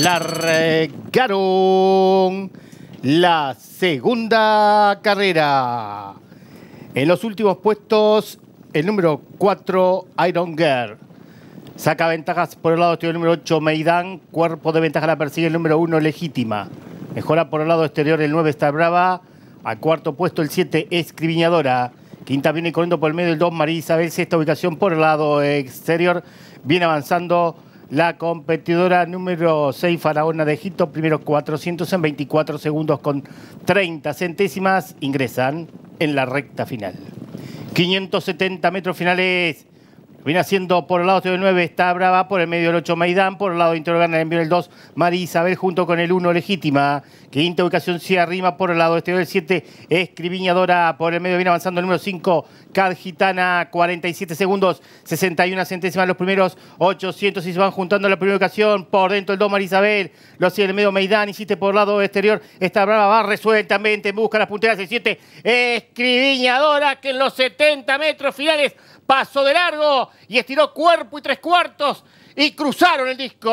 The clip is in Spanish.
La regaron la segunda carrera. En los últimos puestos, el número 4, Iron Girl. Saca ventajas por el lado exterior el número 8, Maidan Cuerpo de ventaja la persigue el número 1, Legítima. Mejora por el lado exterior el 9, está Brava. A cuarto puesto el 7, Escribiñadora. Quinta viene corriendo por el medio el 2, María Isabel. Sexta ubicación por el lado exterior. Viene avanzando la competidora número 6, Faraona de Egipto, Primero 400 en 24 segundos con 30 centésimas, ingresan en la recta final. 570 metros finales Viene haciendo por el lado del 9 está Brava, por el medio del 8 Maidán, por el lado en el envío el 2 María Isabel junto con el 1 Legítima. Quinta ubicación se arrima por el lado exterior del 7 Escribiñadora, por el medio viene avanzando el número 5 Cad Gitana, 47 segundos, 61 centésimas los primeros 800 y se van juntando en la primera ubicación. Por dentro el 2 María Isabel, lo sigue el medio Maidán, insiste por el lado exterior, está Brava, va resueltamente, busca las punteras del 7 Escribiñadora que en los 70 metros finales pasó de largo y estiró cuerpo y tres cuartos y cruzaron el disco.